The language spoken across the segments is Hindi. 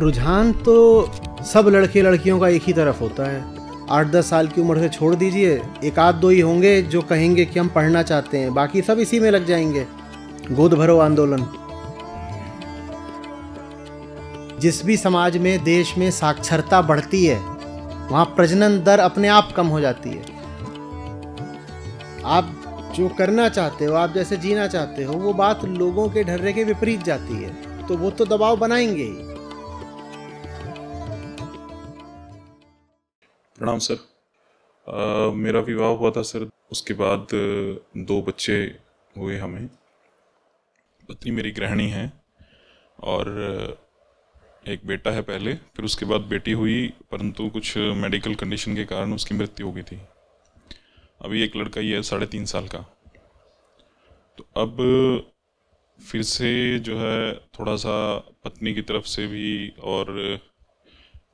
रुझान तो सब लड़के लड़कियों का एक ही तरफ होता है आठ दस साल की उम्र से छोड़ दीजिए एक आध दो ही होंगे जो कहेंगे कि हम पढ़ना चाहते हैं बाकी सब इसी में लग जाएंगे गोद भरो आंदोलन जिस भी समाज में देश में साक्षरता बढ़ती है वहाँ प्रजनन दर अपने आप कम हो जाती है आप जो करना चाहते हो आप जैसे जीना चाहते हो वो बात लोगों के ढर्रे के विपरीत जाती है तो वो तो दबाव बनाएंगे ही प्रणाम सर आ, मेरा विवाह हुआ था सर उसके बाद दो बच्चे हुए हमें पत्नी मेरी गृहिणी है और एक बेटा है पहले फिर उसके बाद बेटी हुई परंतु कुछ मेडिकल कंडीशन के कारण उसकी मृत्यु हो गई थी अभी एक लड़का ही है साढ़े तीन साल का तो अब फिर से जो है थोड़ा सा पत्नी की तरफ से भी और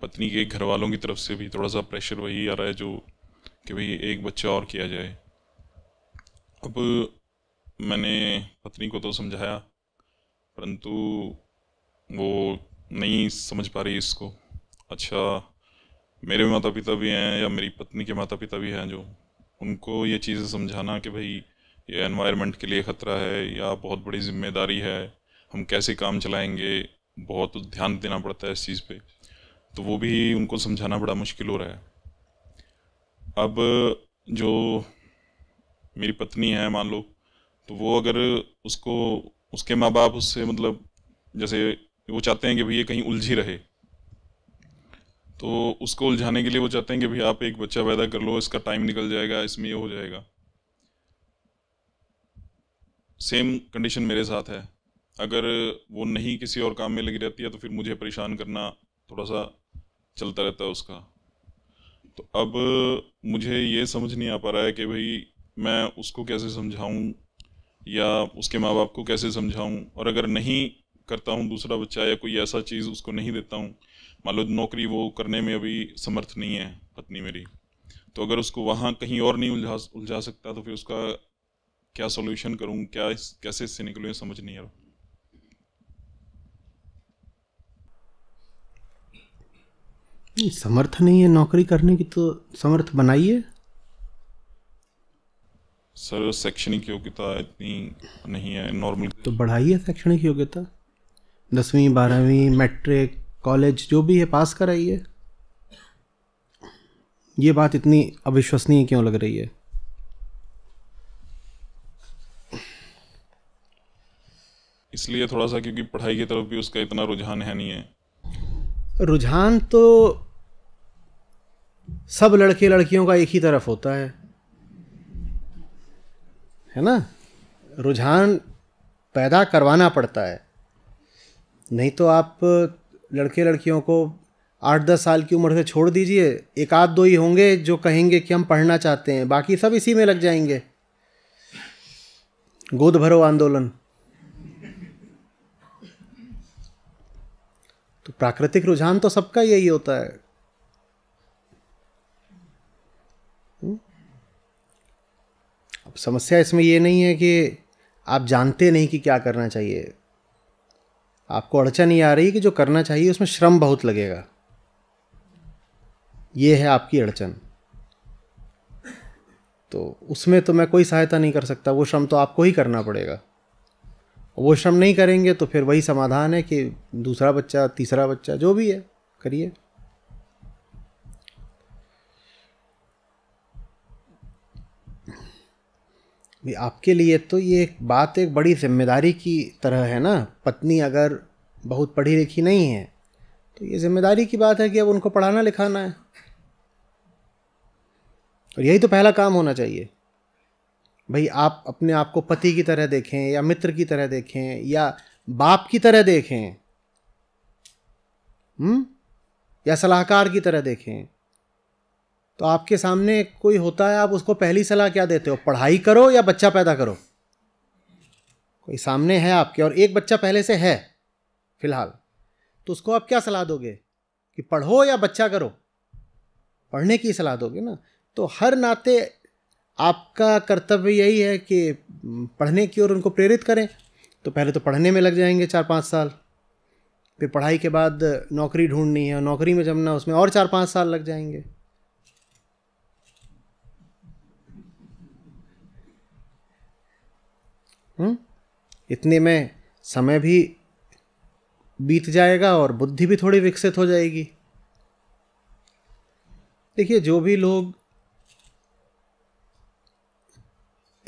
पत्नी के घर वालों की तरफ से भी थोड़ा सा प्रेशर वही आ रहा है जो कि भाई एक बच्चा और किया जाए अब मैंने पत्नी को तो समझाया परंतु वो नहीं समझ पा रही इसको अच्छा मेरे माता पिता भी हैं या मेरी पत्नी के माता पिता भी हैं जो उनको ये चीज़ें समझाना कि भाई ये एनवायरनमेंट के लिए ख़तरा है या बहुत बड़ी जिम्मेदारी है हम कैसे काम चलाएंगे बहुत ध्यान देना पड़ता है इस चीज़ पे तो वो भी उनको समझाना बड़ा मुश्किल हो रहा है अब जो मेरी पत्नी है मान लो तो वो अगर उसको उसके माँ बाप उससे मतलब जैसे वो चाहते हैं कि भैया कहीं उलझी रहे तो उसको उलझाने के लिए वो चाहते हैं कि भैया आप एक बच्चा पैदा कर लो इसका टाइम निकल जाएगा इसमें ये हो जाएगा सेम कंडीशन मेरे साथ है अगर वो नहीं किसी और काम में लगी रहती है तो फिर मुझे परेशान करना थोड़ा सा चलता रहता है उसका तो अब मुझे ये समझ नहीं आ पा रहा है कि भाई मैं उसको कैसे समझाऊं या उसके माँ बाप को कैसे समझाऊं और अगर नहीं करता हूं दूसरा बच्चा या कोई ऐसा चीज़ उसको नहीं देता हूं मान लो नौकरी वो करने में अभी समर्थ नहीं है पत्नी मेरी तो अगर उसको वहाँ कहीं और नहीं उलझा उलझा सकता तो फिर उसका क्या सोल्यूशन करूँ क्या कैसे इससे निकलूँ समझ नहीं आ रहा नहीं समर्थ नहीं है नौकरी करने की तो समर्थ बनाइए सर शैक्षणिक योग्यता इतनी नहीं है नॉर्मल तो बढ़ाइए शैक्षणिक योग्यता दसवीं बारहवीं मैट्रिक कॉलेज जो भी है पास कराइए ये बात इतनी अविश्वसनीय क्यों लग रही है इसलिए थोड़ा सा क्योंकि पढ़ाई की तरफ भी उसका इतना रुझान है नहीं है रुझान तो सब लड़के लड़कियों का एक ही तरफ होता है है ना रुझान पैदा करवाना पड़ता है नहीं तो आप लड़के लड़कियों को आठ दस साल की उम्र से छोड़ दीजिए एक आध दो ही होंगे जो कहेंगे कि हम पढ़ना चाहते हैं बाकी सब इसी में लग जाएंगे गोद भरो आंदोलन तो प्राकृतिक रुझान तो सबका यही होता है अब समस्या इसमें ये नहीं है कि आप जानते नहीं कि क्या करना चाहिए आपको अड़चन ये आ रही कि जो करना चाहिए उसमें श्रम बहुत लगेगा ये है आपकी अड़चन तो उसमें तो मैं कोई सहायता नहीं कर सकता वो श्रम तो आपको ही करना पड़ेगा वो श्रम नहीं करेंगे तो फिर वही समाधान है कि दूसरा बच्चा तीसरा बच्चा जो भी है करिए आपके लिए तो ये एक बात एक बड़ी जिम्मेदारी की तरह है ना पत्नी अगर बहुत पढ़ी लिखी नहीं है तो ये जिम्मेदारी की बात है कि अब उनको पढ़ाना लिखाना है और यही तो पहला काम होना चाहिए भाई आप अपने आप को पति की तरह देखें या मित्र की तरह देखें या बाप की तरह देखें हम्म या सलाहकार की तरह देखें तो आपके सामने कोई होता है आप उसको पहली सलाह क्या देते हो पढ़ाई करो या बच्चा पैदा करो कोई सामने है आपके और एक बच्चा पहले से है फिलहाल तो उसको आप क्या सलाह दोगे कि पढ़ो या बच्चा करो पढ़ने की सलाह दोगे ना तो हर नाते आपका कर्तव्य यही है कि पढ़ने की ओर उनको प्रेरित करें तो पहले तो पढ़ने में लग जाएंगे चार पाँच साल फिर पढ़ाई के बाद नौकरी ढूंढनी है नौकरी में जमना उसमें और चार पाँच साल लग जाएंगे हुँ? हम्म? इतने में समय भी बीत जाएगा और बुद्धि भी थोड़ी विकसित हो जाएगी देखिए जो भी लोग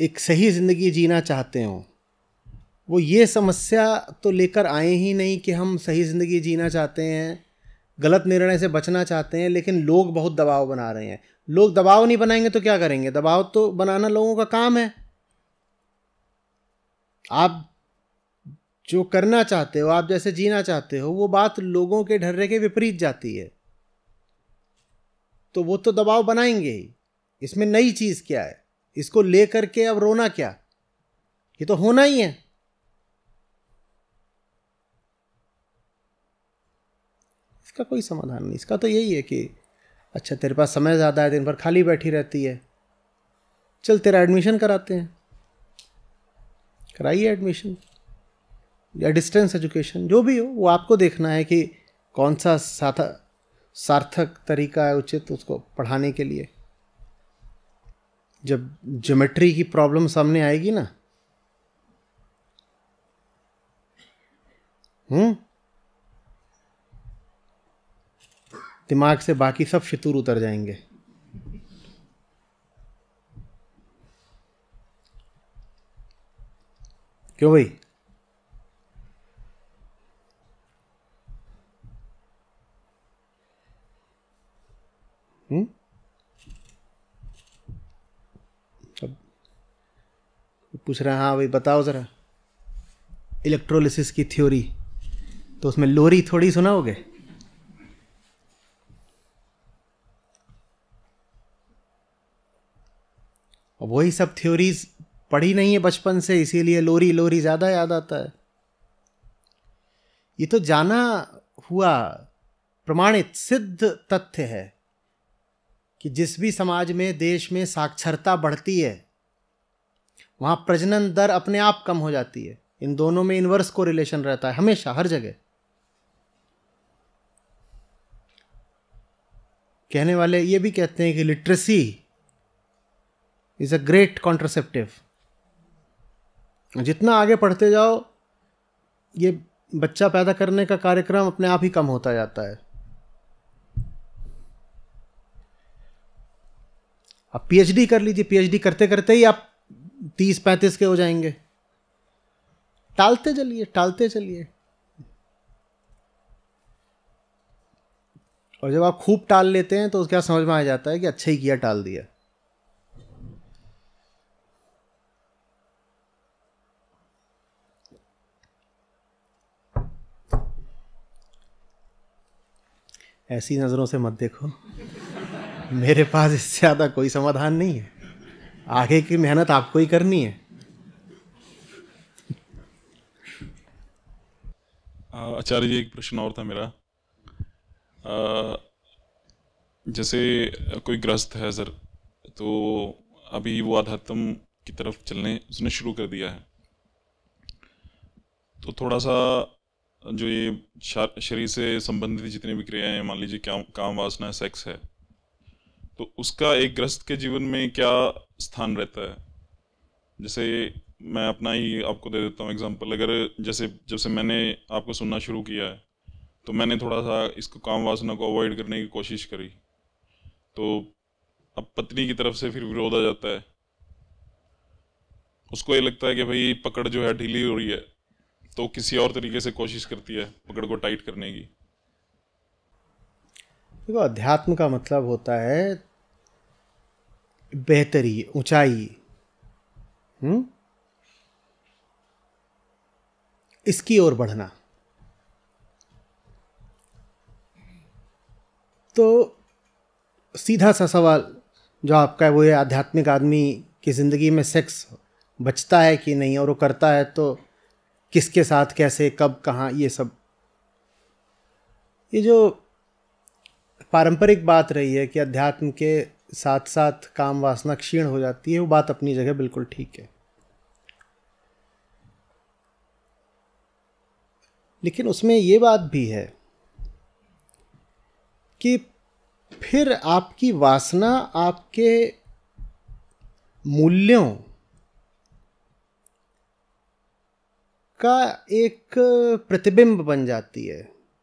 एक सही ज़िंदगी जीना चाहते हों वो ये समस्या तो लेकर आए ही नहीं कि हम सही ज़िंदगी जीना चाहते हैं गलत निर्णय से बचना चाहते हैं लेकिन लोग बहुत दबाव बना रहे हैं लोग दबाव नहीं बनाएंगे तो क्या करेंगे दबाव तो बनाना लोगों का काम है आप जो करना चाहते हो आप जैसे जीना चाहते हो वो बात लोगों के ढर्रे के विपरीत जाती है तो वो तो दबाव बनाएंगे ही इसमें नई चीज़ क्या है इसको लेकर के अब रोना क्या ये तो होना ही है इसका कोई समाधान नहीं इसका तो यही है कि अच्छा तेरे पास समय ज़्यादा है दिन भर खाली बैठी रहती है चल तेरा एडमिशन कराते हैं कराइए एडमिशन या डिस्टेंस एजुकेशन जो भी हो वो आपको देखना है कि कौन सा सार्थक सार्थक तरीका है उचित उसको पढ़ाने के लिए जब ज्योमेट्री की प्रॉब्लम सामने आएगी ना हम्म दिमाग से बाकी सब फितूर उतर जाएंगे क्यों भाई हम्म? पूछ रहे हाँ भाई बताओ ज़रा इलेक्ट्रोलिसिस की थ्योरी तो उसमें लोरी थोड़ी सुनाओगे वही सब थ्योरीज पढ़ी नहीं है बचपन से इसीलिए लोरी लोरी ज़्यादा याद आता है ये तो जाना हुआ प्रमाणित सिद्ध तथ्य है कि जिस भी समाज में देश में साक्षरता बढ़ती है वहाँ प्रजनन दर अपने आप कम हो जाती है इन दोनों में इन्वर्स को रिलेशन रहता है हमेशा हर जगह कहने वाले ये भी कहते हैं कि literacy is a great contraceptive जितना आगे पढ़ते जाओ ये बच्चा पैदा करने का कार्यक्रम अपने आप ही कम होता जाता है आप पीएचडी कर लीजिए पीएचडी करते करते ही आप तीस पैंतीस के हो जाएंगे टालते चलिए टालते चलिए और जब आप खूब टाल लेते हैं तो क्या समझ में आ जाता है कि अच्छा ही किया टाल दिया ऐसी नज़रों से मत देखो मेरे पास इससे ज़्यादा कोई समाधान नहीं है आगे की मेहनत आपको ही करनी है आचार्य जी एक प्रश्न और था मेरा आ, जैसे कोई ग्रस्त है सर तो अभी वो आध्यात्म की तरफ चलने उसने शुरू कर दिया है तो थोड़ा सा जो ये शरीर से संबंधित जितनी भी क्रियाएं हैं मान लीजिए क्या काम वासना सेक्स है तो उसका एक ग्रस्त के जीवन में क्या स्थान रहता है जैसे मैं अपना ही आपको दे देता हूँ एग्जांपल अगर जैसे जब से मैंने आपको सुनना शुरू किया है तो मैंने थोड़ा सा इसको काम वासना को अवॉइड करने की कोशिश करी तो अब पत्नी की तरफ से फिर विरोध आ जाता है उसको ये लगता है कि भाई पकड़ जो है ढीली हो रही है तो किसी और तरीके से कोशिश करती है पकड़ को टाइट करने की देखो अध्यात्म का मतलब होता है बेहतरी ऊंचाई हम्म? इसकी ओर बढ़ना तो सीधा सा सवाल जो आपका है वो ये आध्यात्मिक आदमी की ज़िंदगी में सेक्स बचता है कि नहीं और वो करता है तो किसके साथ कैसे कब कहाँ ये सब ये जो पारंपरिक बात रही है कि अध्यात्म के साथ साथ काम वासना क्षीण हो जाती है वो बात अपनी जगह बिल्कुल ठीक है लेकिन उसमें ये बात भी है कि फिर आपकी वासना आपके मूल्यों का एक प्रतिबिंब बन जाती है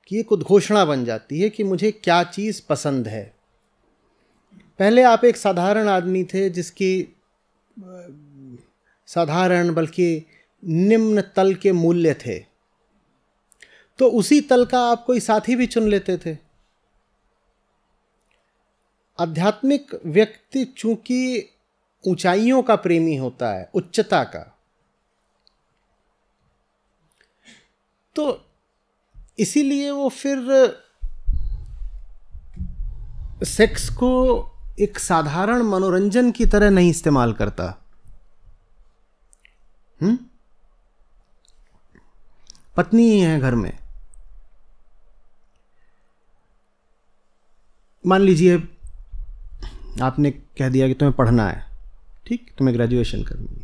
कि एक उद्घोषणा बन जाती है कि मुझे क्या चीज़ पसंद है पहले आप एक साधारण आदमी थे जिसकी साधारण बल्कि निम्न तल के मूल्य थे तो उसी तल का आप कोई साथी भी चुन लेते थे आध्यात्मिक व्यक्ति चूंकि ऊंचाइयों का प्रेमी होता है उच्चता का तो इसीलिए वो फिर सेक्स को एक साधारण मनोरंजन की तरह नहीं इस्तेमाल करता हम्म पत्नी ही है घर में मान लीजिए आपने कह दिया कि तुम्हें पढ़ना है ठीक तुम्हें ग्रेजुएशन करनी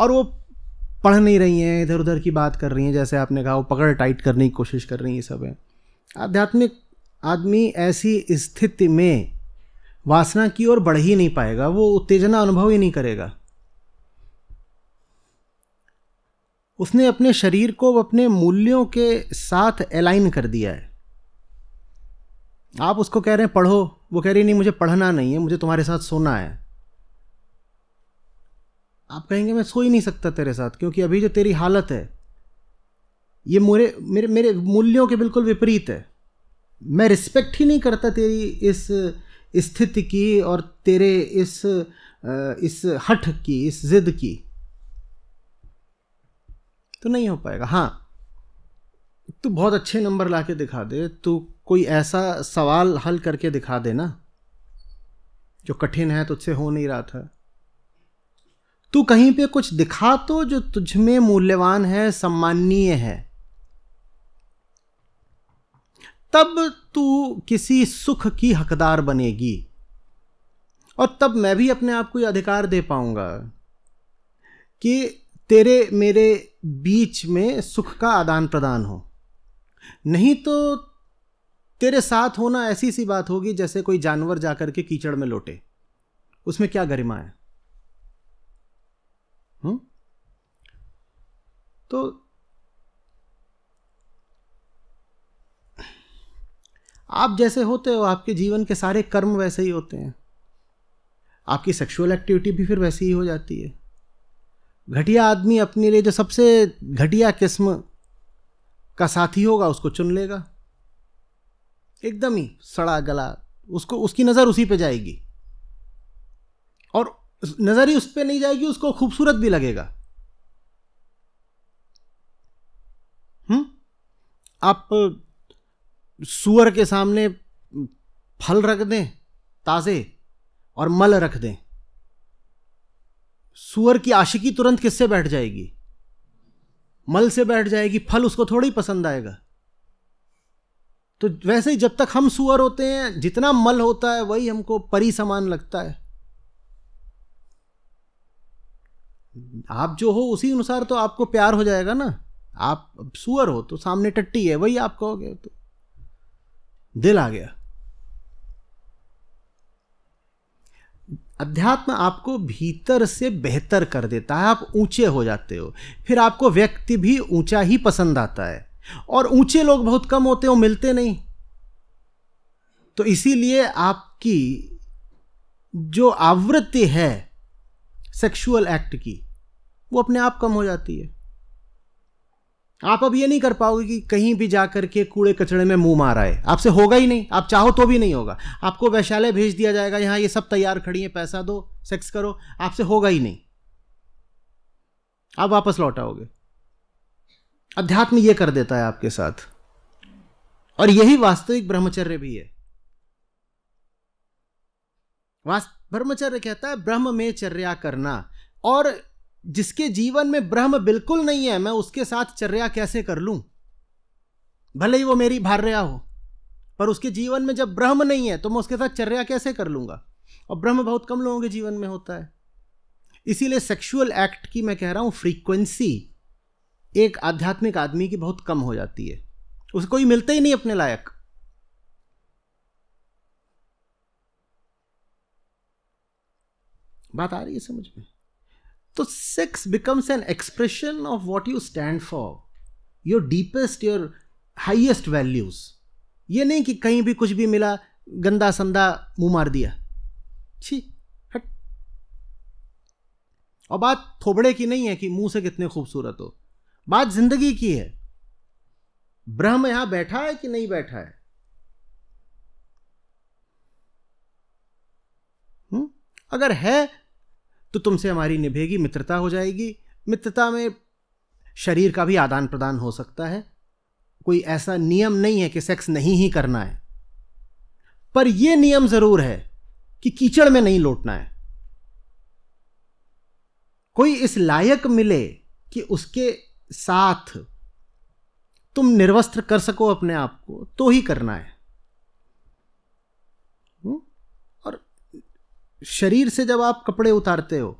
और वो पढ़ नहीं रही हैं इधर उधर की बात कर रही हैं जैसे आपने कहा वो पकड़ टाइट करने की कोशिश कर रही हैं सब है आध्यात्मिक आदमी ऐसी स्थिति में वासना की ओर बढ़ ही नहीं पाएगा वो उत्तेजना अनुभव ही नहीं करेगा उसने अपने शरीर को अपने मूल्यों के साथ अलाइन कर दिया है आप उसको कह रहे हैं पढ़ो वो कह रही नहीं मुझे पढ़ना नहीं है मुझे तुम्हारे साथ सोना है आप कहेंगे मैं सो ही नहीं सकता तेरे साथ क्योंकि अभी जो तेरी हालत है ये मेरे मेरे मेरे मूल्यों के बिल्कुल विपरीत है मैं रिस्पेक्ट ही नहीं करता तेरी इस स्थिति की और तेरे इस इस हठ की इस जिद की तो नहीं हो पाएगा हाँ तू बहुत अच्छे नंबर ला के दिखा दे तू कोई ऐसा सवाल हल करके दिखा दे ना जो कठिन है तुझसे हो नहीं रहा था तू कहीं पे कुछ दिखा तो जो तुझ में मूल्यवान है सम्माननीय है तब तू किसी सुख की हकदार बनेगी और तब मैं भी अपने आप को ये अधिकार दे पाऊंगा कि तेरे मेरे बीच में सुख का आदान प्रदान हो नहीं तो तेरे साथ होना ऐसी सी बात होगी जैसे कोई जानवर जाकर के कीचड़ में लोटे उसमें क्या गरिमा है हुँ? हम्म? तो आप जैसे होते हो आपके जीवन के सारे कर्म वैसे ही होते हैं आपकी सेक्सुअल एक्टिविटी भी फिर वैसी ही हो जाती है घटिया आदमी अपने लिए जो सबसे घटिया किस्म का साथी होगा उसको चुन लेगा एकदम ही सड़ा गला उसको उसकी नज़र उसी पे जाएगी और नज़र ही उस पर नहीं जाएगी उसको खूबसूरत भी लगेगा हम्म आप सुअर के सामने फल रख दें ताज़े और मल रख दें सुअर की आशिकी तुरंत किससे बैठ जाएगी मल से बैठ जाएगी फल उसको थोड़ी पसंद आएगा तो वैसे ही जब तक हम सुअर होते हैं जितना मल होता है वही हमको परी समान लगता है आप जो हो उसी अनुसार तो आपको प्यार हो जाएगा ना आप सुअर हो तो सामने टट्टी है वही आप कहोगे तो दिल आ गया अध्यात्म आपको भीतर से बेहतर कर देता है आप ऊंचे हो जाते हो फिर आपको व्यक्ति भी ऊंचा ही पसंद आता है और ऊंचे लोग बहुत कम होते हो मिलते नहीं तो इसीलिए आपकी जो आवृत्ति है सेक्सुअल एक्ट की वो अपने आप कम हो जाती है आप अब ये नहीं कर पाओगे कि कहीं भी जा करके कूड़े कचड़े में मुंह मार आए आपसे होगा ही नहीं आप चाहो तो भी नहीं होगा आपको वैशालय भेज दिया जाएगा यहां ये सब तैयार खड़ी है पैसा दो सेक्स करो आपसे होगा ही नहीं आप वापस लौट आओगे अध्यात्म ये कर देता है आपके साथ और यही वास्तविक ब्रह्मचर्य भी है वास्तव ब्रह्मचर्य कहता है ब्रह्म में चर्या करना और जिसके जीवन में ब्रह्म बिल्कुल नहीं है मैं उसके साथ चर्या कैसे कर लूं भले ही वो मेरी भार्या हो पर उसके जीवन में जब ब्रह्म नहीं है तो मैं उसके साथ चर्या कैसे कर लूंगा और ब्रह्म बहुत कम लोगों के जीवन में होता है इसीलिए सेक्सुअल एक्ट की मैं कह रहा हूं फ्रीक्वेंसी एक आध्यात्मिक आदमी की बहुत कम हो जाती है उसको ही मिलते ही नहीं अपने लायक बात आ रही है समझ में तो sex becomes an expression of what you stand for your deepest your highest values ये नहीं कि कहीं भी कुछ भी मिला गंदा संदा मुंह मार दिया छी हट और बात थोबड़े की नहीं है कि मुंह से कितने खूबसूरत हो बात जिंदगी की है ब्रह्म यहां बैठा है कि नहीं बैठा है हुँ? हम्म? अगर है तो तुमसे हमारी निभेगी मित्रता हो जाएगी मित्रता में शरीर का भी आदान प्रदान हो सकता है कोई ऐसा नियम नहीं है कि सेक्स नहीं ही करना है पर यह नियम जरूर है कि कीचड़ में नहीं लौटना है कोई इस लायक मिले कि उसके साथ तुम निर्वस्त्र कर सको अपने आप को तो ही करना है शरीर से जब आप कपड़े उतारते हो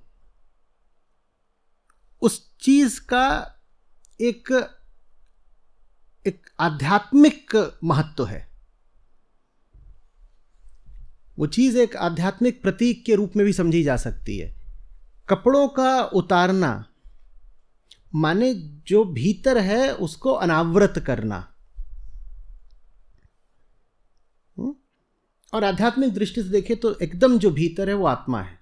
उस चीज का एक एक आध्यात्मिक महत्व है वो चीज एक आध्यात्मिक प्रतीक के रूप में भी समझी जा सकती है कपड़ों का उतारना माने जो भीतर है उसको अनावृत करना और आध्यात्मिक दृष्टि से देखें तो एकदम जो भीतर है वो आत्मा है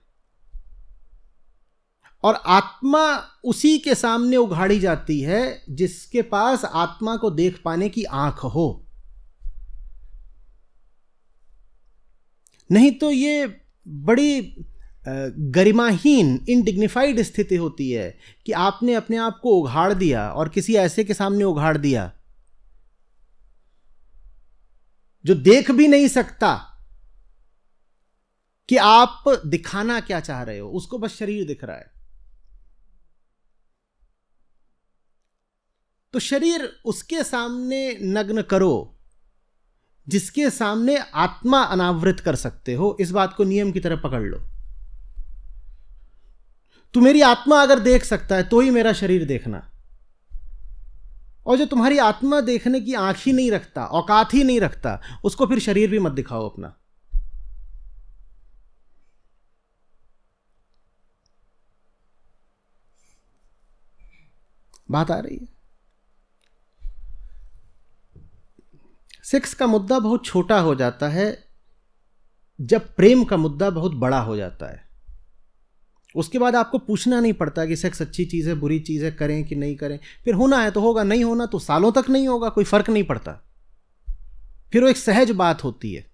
और आत्मा उसी के सामने उघाड़ी जाती है जिसके पास आत्मा को देख पाने की आंख हो नहीं तो ये बड़ी गरिमाहीन इनडिग्निफाइड स्थिति होती है कि आपने अपने आप को उघाड़ दिया और किसी ऐसे के सामने उघाड़ दिया जो देख भी नहीं सकता कि आप दिखाना क्या चाह रहे हो उसको बस शरीर दिख रहा है तो शरीर उसके सामने नग्न करो जिसके सामने आत्मा अनावृत कर सकते हो इस बात को नियम की तरह पकड़ लो तो मेरी आत्मा अगर देख सकता है तो ही मेरा शरीर देखना और जो तुम्हारी आत्मा देखने की आंख ही नहीं रखता औकात ही नहीं रखता उसको फिर शरीर भी मत दिखाओ अपना बात आ रही है सेक्स का मुद्दा बहुत छोटा हो जाता है जब प्रेम का मुद्दा बहुत बड़ा हो जाता है उसके बाद आपको पूछना नहीं पड़ता कि सेक्स अच्छी चीज़ है बुरी चीज़ है करें कि नहीं करें फिर होना है तो होगा नहीं होना तो सालों तक नहीं होगा कोई फर्क नहीं पड़ता फिर वो एक सहज बात होती है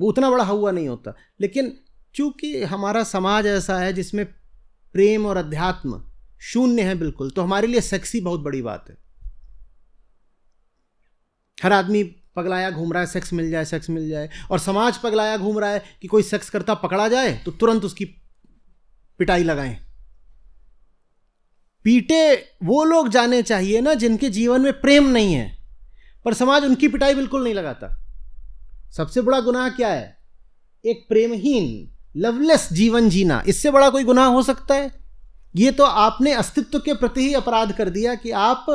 वो उतना बड़ा हुआ नहीं होता लेकिन चूंकि हमारा समाज ऐसा है जिसमें प्रेम और अध्यात्म शून्य है बिल्कुल तो हमारे लिए सेक्सी बहुत बड़ी बात है हर आदमी पगलाया घूम रहा है सेक्स मिल जाए सेक्स मिल जाए और समाज पगलाया घूम रहा है कि कोई सेक्स करता पकड़ा जाए तो तुरंत उसकी पिटाई लगाएं पीटे वो लोग जाने चाहिए ना जिनके जीवन में प्रेम नहीं है पर समाज उनकी पिटाई बिल्कुल नहीं लगाता सबसे बड़ा गुनाह क्या है एक प्रेमहीन लवलेस जीवन जीना इससे बड़ा कोई गुनाह हो सकता है ये तो आपने अस्तित्व के प्रति ही अपराध कर दिया कि आप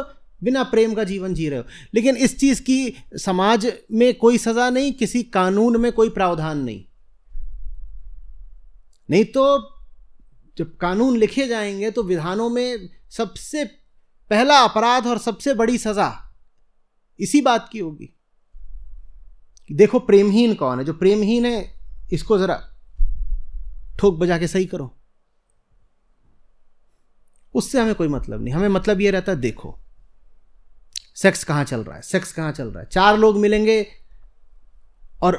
बिना प्रेम का जीवन जी रहे हो लेकिन इस चीज़ की समाज में कोई सज़ा नहीं किसी कानून में कोई प्रावधान नहीं नहीं तो जब कानून लिखे जाएंगे तो विधानों में सबसे पहला अपराध और सबसे बड़ी सज़ा इसी बात की होगी देखो प्रेमहीन कौन है जो प्रेमहीन है इसको ज़रा ठोक बजा के सही करो उससे हमें कोई मतलब नहीं हमें मतलब ये रहता है देखो सेक्स कहाँ चल रहा है सेक्स कहाँ चल रहा है चार लोग मिलेंगे और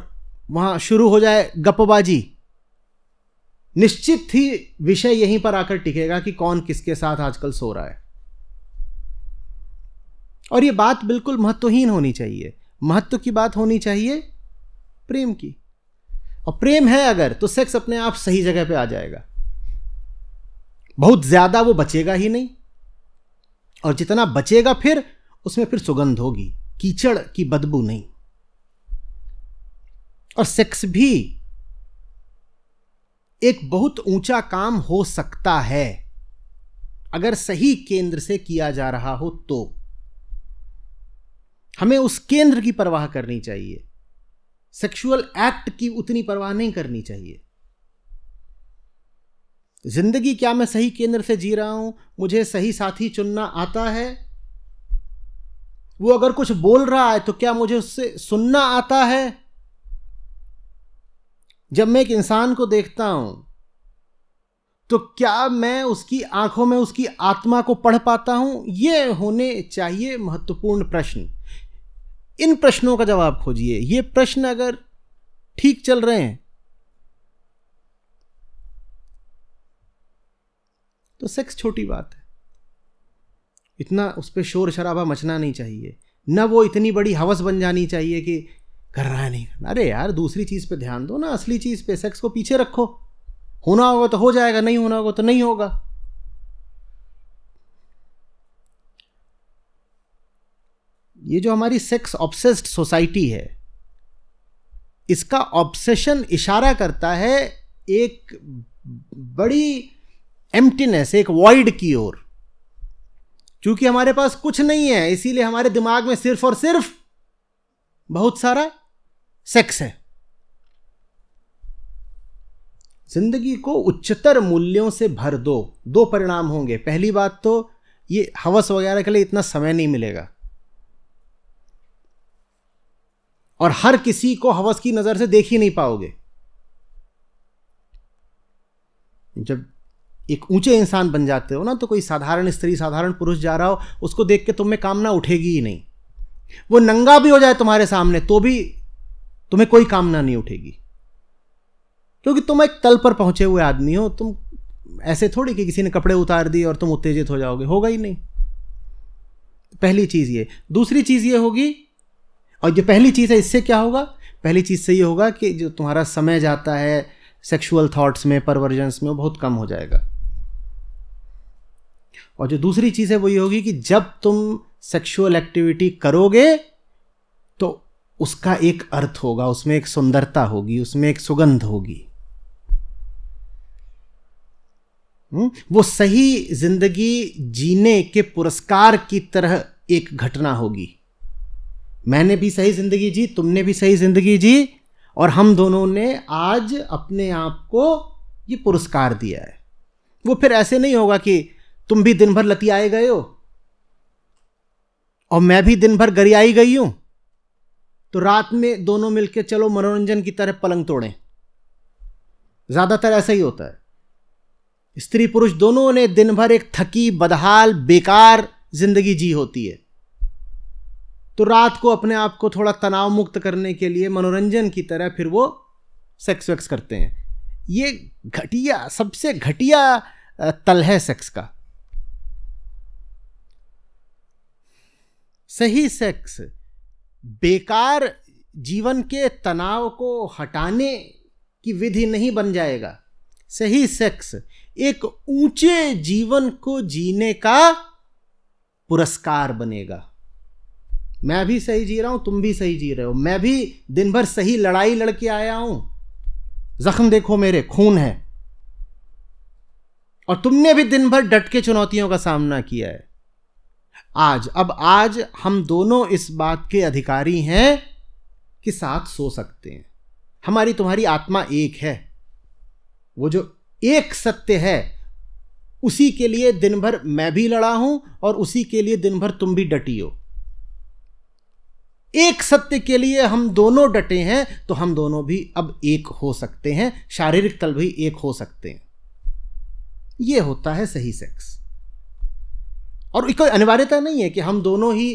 वहाँ शुरू हो जाए गपबाजी निश्चित ही विषय यहीं पर आकर टिकेगा कि कौन किसके साथ आजकल सो रहा है और ये बात बिल्कुल महत्वहीन होनी चाहिए महत्व की बात होनी चाहिए प्रेम की और प्रेम है अगर तो सेक्स अपने आप सही जगह पे आ जाएगा बहुत ज्यादा वो बचेगा ही नहीं और जितना बचेगा फिर उसमें फिर सुगंध होगी कीचड़ की बदबू नहीं और सेक्स भी एक बहुत ऊंचा काम हो सकता है अगर सही केंद्र से किया जा रहा हो तो हमें उस केंद्र की परवाह करनी चाहिए सेक्सुअल एक्ट की उतनी परवाह नहीं करनी चाहिए जिंदगी क्या मैं सही केंद्र से जी रहा हूं मुझे सही साथी चुनना आता है वो अगर कुछ बोल रहा है तो क्या मुझे उससे सुनना आता है जब मैं एक इंसान को देखता हूं तो क्या मैं उसकी आंखों में उसकी आत्मा को पढ़ पाता हूं यह होने चाहिए महत्वपूर्ण प्रश्न इन प्रश्नों का जवाब खोजिए ये प्रश्न अगर ठीक चल रहे हैं तो सेक्स छोटी बात है इतना उस पर शोर शराबा मचना नहीं चाहिए न वो इतनी बड़ी हवस बन जानी चाहिए कि कर रहा है नहीं करना अरे यार दूसरी चीज़ पे ध्यान दो ना असली चीज़ पे सेक्स को पीछे रखो होना होगा तो हो जाएगा नहीं होना होगा तो नहीं होगा ये जो हमारी सेक्स ऑब्सेस्ड सोसाइटी है इसका ऑब्सेशन इशारा करता है एक बड़ी एम्प्टीनेस एक वाइड की ओर क्योंकि हमारे पास कुछ नहीं है इसीलिए हमारे दिमाग में सिर्फ और सिर्फ बहुत सारा सेक्स है जिंदगी को उच्चतर मूल्यों से भर दो दो परिणाम होंगे पहली बात तो ये हवस वगैरह के लिए इतना समय नहीं मिलेगा और हर किसी को हवस की नजर से देख ही नहीं पाओगे जब एक ऊंचे इंसान बन जाते हो ना तो कोई साधारण स्त्री साधारण पुरुष जा रहा हो उसको देख के तुम्हें कामना उठेगी ही नहीं वो नंगा भी हो जाए तुम्हारे सामने तो भी तुम्हें कोई कामना नहीं उठेगी क्योंकि तुम एक तल पर पहुंचे हुए आदमी हो तुम ऐसे थोड़ी कि किसी ने कपड़े उतार दिए और तुम उत्तेजित हो जाओगे होगा ही नहीं पहली चीज ये दूसरी चीज ये होगी और जो पहली चीज़ है इससे क्या होगा पहली चीज़ से ये होगा कि जो तुम्हारा समय जाता है सेक्सुअल थॉट्स में परवर्जन्स में वो बहुत कम हो जाएगा और जो दूसरी चीज़ है वो ये होगी कि जब तुम सेक्सुअल एक्टिविटी करोगे तो उसका एक अर्थ होगा उसमें एक सुंदरता होगी उसमें एक सुगंध होगी हम्म? वो सही जिंदगी जीने के पुरस्कार की तरह एक घटना होगी मैंने भी सही ज़िंदगी जी तुमने भी सही ज़िंदगी जी और हम दोनों ने आज अपने आप को ये पुरस्कार दिया है वो फिर ऐसे नहीं होगा कि तुम भी दिन भर लती आए गए हो और मैं भी दिन भर गरियाई गई हूं तो रात में दोनों मिलकर चलो मनोरंजन की तरह पलंग तोड़ें ज़्यादातर ऐसा ही होता है स्त्री पुरुष दोनों ने दिन भर एक थकी बदहाल बेकार जिंदगी जी होती है तो रात को अपने आप को थोड़ा तनाव मुक्त करने के लिए मनोरंजन की तरह फिर वो सेक्स वेक्स करते हैं ये घटिया सबसे घटिया तल है सेक्स का सही सेक्स बेकार जीवन के तनाव को हटाने की विधि नहीं बन जाएगा सही सेक्स एक ऊंचे जीवन को जीने का पुरस्कार बनेगा मैं भी सही जी रहा हूं तुम भी सही जी रहे हो मैं भी दिन भर सही लड़ाई लड़के आया हूं जख्म देखो मेरे खून है और तुमने भी दिन भर डट के चुनौतियों का सामना किया है आज अब आज हम दोनों इस बात के अधिकारी हैं कि साथ सो सकते हैं हमारी तुम्हारी आत्मा एक है वो जो एक सत्य है उसी के लिए दिन भर मैं भी लड़ा हूं और उसी के लिए दिन भर तुम भी डटी हो एक सत्य के लिए हम दोनों डटे हैं तो हम दोनों भी अब एक हो सकते हैं शारीरिक तल भी एक हो सकते हैं यह होता है सही सेक्स और कोई अनिवार्यता नहीं है कि हम दोनों ही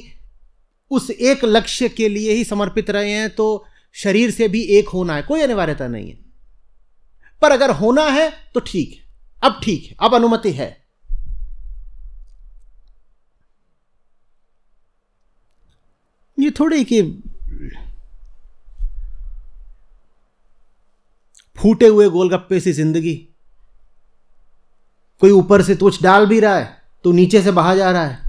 उस एक लक्ष्य के लिए ही समर्पित रहे हैं तो शरीर से भी एक होना है कोई अनिवार्यता नहीं है पर अगर होना है तो ठीक है अब ठीक है अब अनुमति है ये थोड़े कि फूटे हुए गोलगप्पे सी जिंदगी कोई ऊपर से कुछ डाल भी रहा है तो नीचे से बहा जा रहा है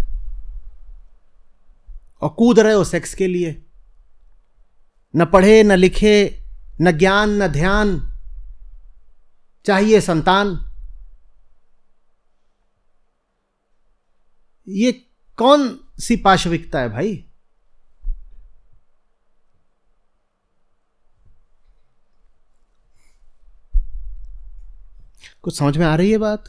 और कूद रहे हो सेक्स के लिए न पढ़े न लिखे न ज्ञान न ध्यान चाहिए संतान ये कौन सी पाश्विकता है भाई कुछ समझ में आ रही है बात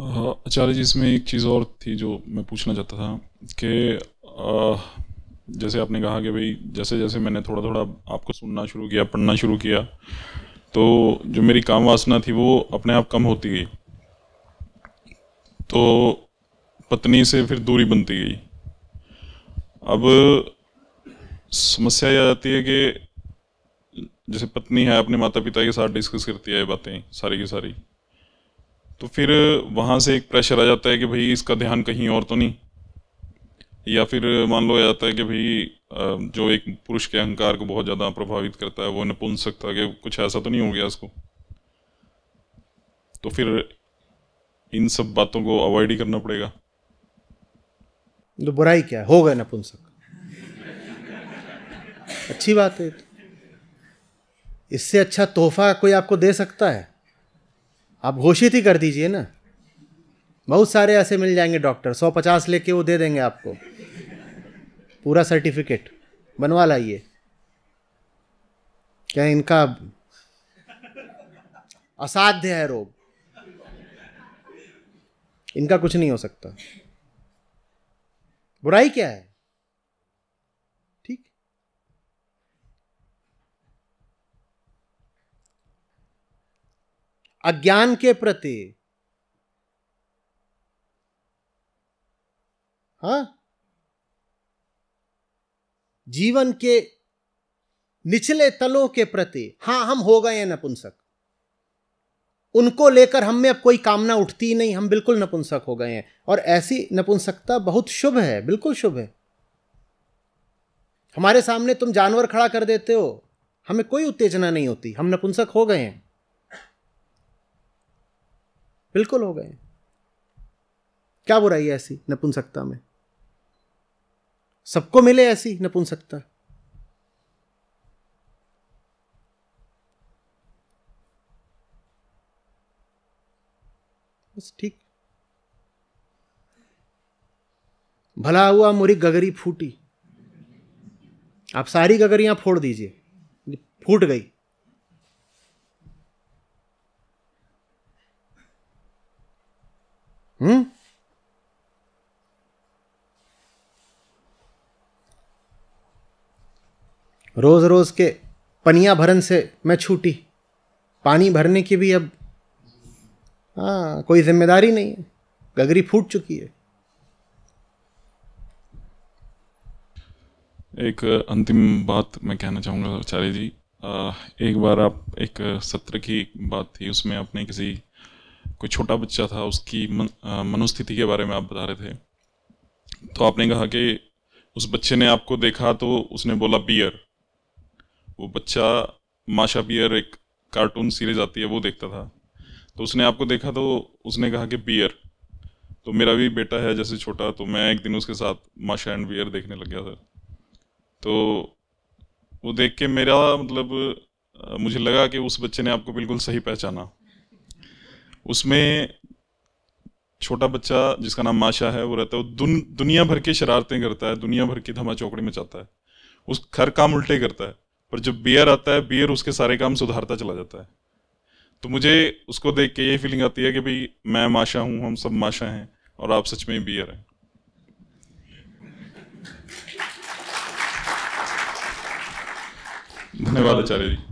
हाँ, आचार्य जी इसमें एक चीज़ और थी जो मैं पूछना चाहता था कि जैसे आपने कहा कि भाई जैसे जैसे मैंने थोड़ा थोड़ा आपको सुनना शुरू किया पढ़ना शुरू किया तो जो मेरी काम वासना थी वो अपने आप कम होती गई तो पत्नी से फिर दूरी बनती गई अब समस्या ये आती है कि जैसे पत्नी है अपने माता पिता के साथ डिस्कस करती है ये बातें सारी की सारी तो फिर वहाँ से एक प्रेशर आ जाता है कि भाई इसका ध्यान कहीं और तो नहीं या फिर मान लो जाता है कि भाई जो एक पुरुष के अहंकार को बहुत ज़्यादा प्रभावित करता है वो नपुंसक सकता कि कुछ ऐसा तो नहीं हो गया इसको तो फिर इन सब बातों को अवॉइड ही करना पड़ेगा तो बुराई क्या है हो गए नपुंसक अच्छी बात है तो। इससे अच्छा तोहफा कोई आपको दे सकता है आप घोषित ही कर दीजिए ना बहुत सारे ऐसे मिल जाएंगे डॉक्टर सौ पचास लेके वो दे देंगे आपको पूरा सर्टिफिकेट बनवा लाइए क्या इनका असाध्य है रोग इनका कुछ नहीं हो सकता बुराई क्या है ठीक अज्ञान के प्रति हाँ जीवन के निचले तलों के प्रति हाँ हम हो गए नपुंसक उनको लेकर हम में अब कोई कामना उठती ही नहीं हम बिल्कुल नपुंसक हो गए हैं और ऐसी नपुंसकता बहुत शुभ है बिल्कुल शुभ है हमारे सामने तुम जानवर खड़ा कर देते हो हमें कोई उत्तेजना नहीं होती हम नपुंसक हो गए हैं बिल्कुल हो गए क्या बुराई है ऐसी नपुंसकता में सबको मिले ऐसी नपुंसकता बस ठीक भला हुआ मोरी गगरी फूटी आप सारी गगरियां फोड़ दीजिए फूट गई हम्म रोज रोज के पनिया भरन से मैं छूटी पानी भरने की भी अब हाँ कोई जिम्मेदारी नहीं है गगरी फूट चुकी है एक अंतिम बात मैं कहना चाहूँगा आचार्य जी आ, एक बार आप एक सत्र की बात थी उसमें आपने किसी कोई छोटा बच्चा था उसकी मन, मनोस्थिति के बारे में आप बता रहे थे तो आपने कहा कि उस बच्चे ने आपको देखा तो उसने बोला बियर वो बच्चा माशा बियर एक कार्टून सीरीज आती है वो देखता था तो उसने आपको देखा तो उसने कहा कि बियर तो मेरा भी बेटा है जैसे छोटा तो मैं एक दिन उसके साथ माशा एंड बियर देखने लग गया सर तो वो देख के मेरा मतलब मुझे लगा कि उस बच्चे ने आपको बिल्कुल सही पहचाना उसमें छोटा बच्चा जिसका नाम माशा है वो रहता है वो दुन, दुनिया भर की शरारतें करता है दुनिया भर की धमा चौकड़ी मचाता है उस हर काम उल्टे करता है पर जब बियर आता है बियर उसके सारे काम सुधारता चला जाता है तो मुझे उसको देख के ये फीलिंग आती है कि भाई मैं माशा हूँ हम सब माशा हैं और आप सच में बियर हैं धन्यवाद आचार्य जी